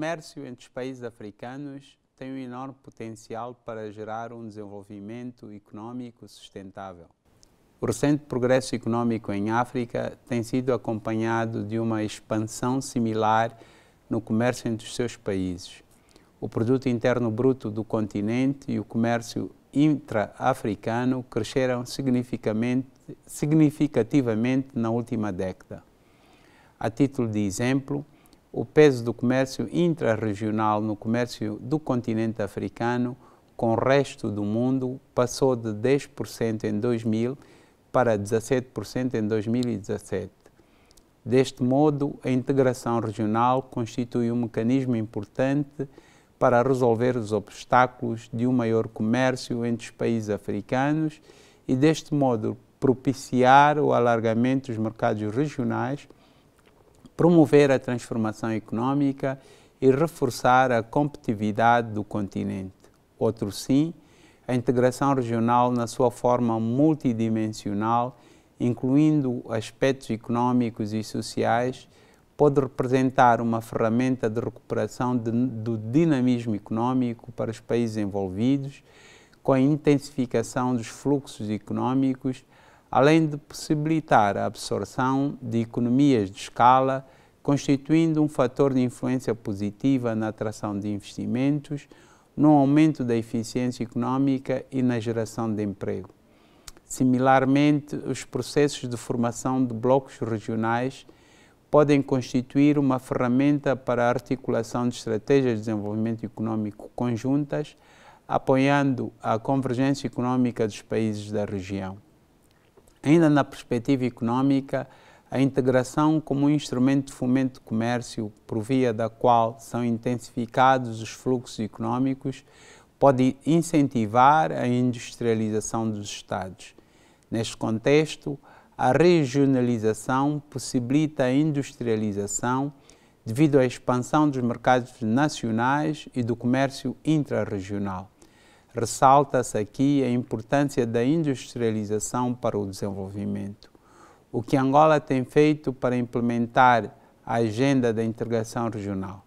comércio entre os países africanos tem um enorme potencial para gerar um desenvolvimento econômico sustentável. O recente progresso econômico em África tem sido acompanhado de uma expansão similar no comércio entre os seus países. O produto interno bruto do continente e o comércio intra-africano cresceram significativamente na última década. A título de exemplo, o peso do comércio intra-regional no comércio do continente africano com o resto do mundo passou de 10% em 2000 para 17% em 2017. Deste modo, a integração regional constitui um mecanismo importante para resolver os obstáculos de um maior comércio entre os países africanos e, deste modo, propiciar o alargamento dos mercados regionais promover a transformação econômica e reforçar a competitividade do continente. Outro sim, a integração regional na sua forma multidimensional, incluindo aspectos econômicos e sociais, pode representar uma ferramenta de recuperação de, do dinamismo econômico para os países envolvidos, com a intensificação dos fluxos econômicos, além de possibilitar a absorção de economias de escala, constituindo um fator de influência positiva na atração de investimentos, no aumento da eficiência económica e na geração de emprego. Similarmente, os processos de formação de blocos regionais podem constituir uma ferramenta para a articulação de estratégias de desenvolvimento econômico conjuntas, apoiando a convergência econômica dos países da região ainda na perspectiva económica, a integração como um instrumento de fomento de comércio, por via da qual são intensificados os fluxos económicos pode incentivar a industrialização dos Estados. Neste contexto, a regionalização possibilita a industrialização devido à expansão dos mercados nacionais e do comércio intrarregional ressalta-se aqui a importância da industrialização para o desenvolvimento. O que Angola tem feito para implementar a agenda da integração regional.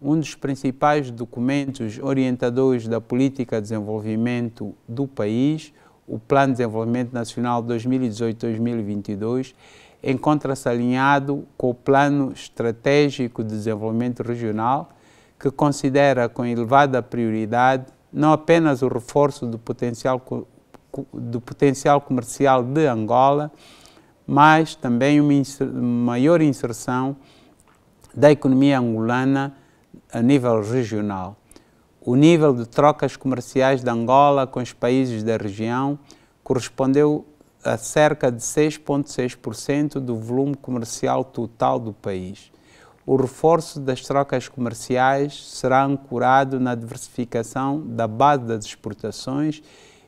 Um dos principais documentos orientadores da política de desenvolvimento do país, o Plano de Desenvolvimento Nacional 2018-2022, encontra-se alinhado com o Plano Estratégico de Desenvolvimento Regional, que considera com elevada prioridade não apenas o reforço do potencial, do potencial comercial de Angola, mas também uma maior inserção da economia angolana a nível regional. O nível de trocas comerciais de Angola com os países da região correspondeu a cerca de 6,6% do volume comercial total do país o reforço das trocas comerciais será ancorado na diversificação da base das exportações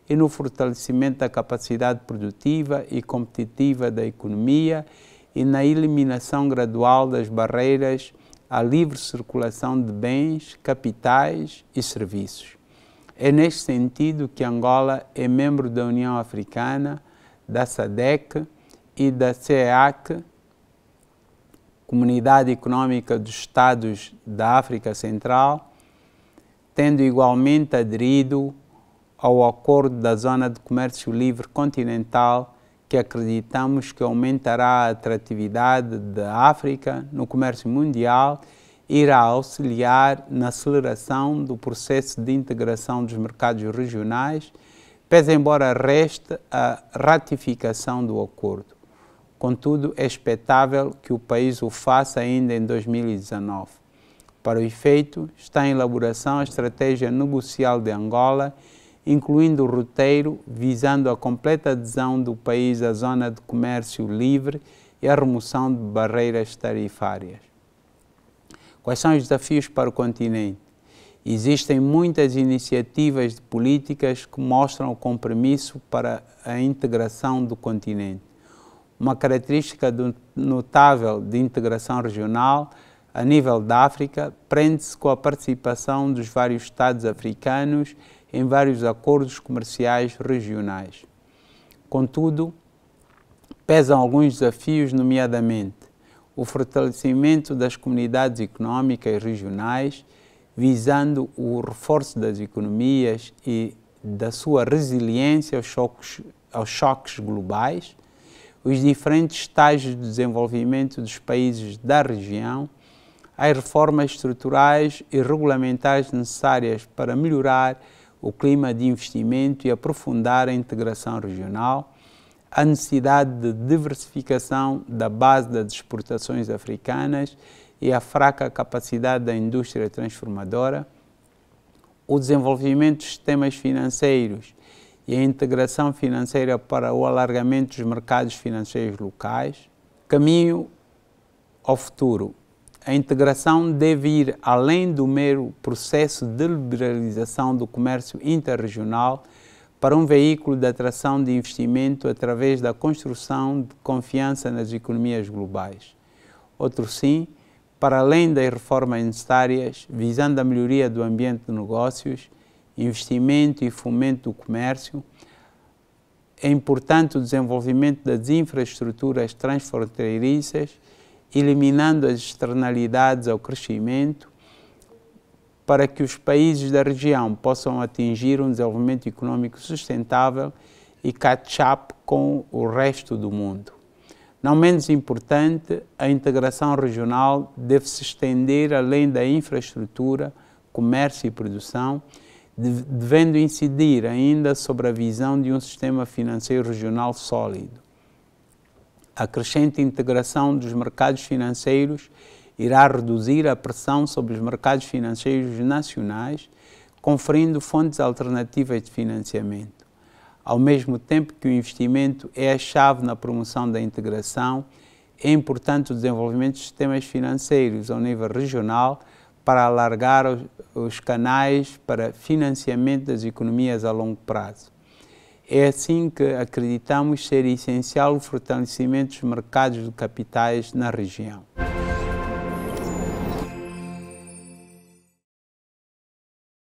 e no fortalecimento da capacidade produtiva e competitiva da economia e na eliminação gradual das barreiras à livre circulação de bens, capitais e serviços. É neste sentido que Angola é membro da União Africana, da SADEC e da CEAC, Comunidade Económica dos Estados da África Central, tendo igualmente aderido ao Acordo da Zona de Comércio Livre Continental, que acreditamos que aumentará a atratividade da África no comércio mundial e irá auxiliar na aceleração do processo de integração dos mercados regionais, pese embora reste a ratificação do acordo. Contudo, é expectável que o país o faça ainda em 2019. Para o efeito, está em elaboração a estratégia negocial de Angola, incluindo o roteiro visando a completa adesão do país à zona de comércio livre e a remoção de barreiras tarifárias. Quais são os desafios para o continente? Existem muitas iniciativas de políticas que mostram o compromisso para a integração do continente uma característica do, notável de integração regional a nível da África prende-se com a participação dos vários Estados africanos em vários acordos comerciais regionais. Contudo, pesam alguns desafios, nomeadamente o fortalecimento das comunidades económicas regionais, visando o reforço das economias e da sua resiliência aos choques, aos choques globais, os diferentes estágios de desenvolvimento dos países da região, as reformas estruturais e regulamentares necessárias para melhorar o clima de investimento e aprofundar a integração regional, a necessidade de diversificação da base das exportações africanas e a fraca capacidade da indústria transformadora, o desenvolvimento de sistemas financeiros e a integração financeira para o alargamento dos mercados financeiros locais. Caminho ao futuro. A integração deve ir além do mero processo de liberalização do comércio interregional para um veículo de atração de investimento através da construção de confiança nas economias globais. Outro sim, para além das reformas necessárias visando a melhoria do ambiente de negócios, investimento e fomento do comércio, é importante o desenvolvimento das infraestruturas transfronteiriças, eliminando as externalidades ao crescimento, para que os países da região possam atingir um desenvolvimento econômico sustentável e catch-up com o resto do mundo. Não menos importante, a integração regional deve se estender além da infraestrutura, comércio e produção, devendo incidir ainda sobre a visão de um sistema financeiro regional sólido. A crescente integração dos mercados financeiros irá reduzir a pressão sobre os mercados financeiros nacionais, conferindo fontes alternativas de financiamento. Ao mesmo tempo que o investimento é a chave na promoção da integração, é importante o desenvolvimento de sistemas financeiros ao nível regional para alargar os, os canais para financiamento das economias a longo prazo. É assim que acreditamos ser essencial o fortalecimento dos mercados de capitais na região.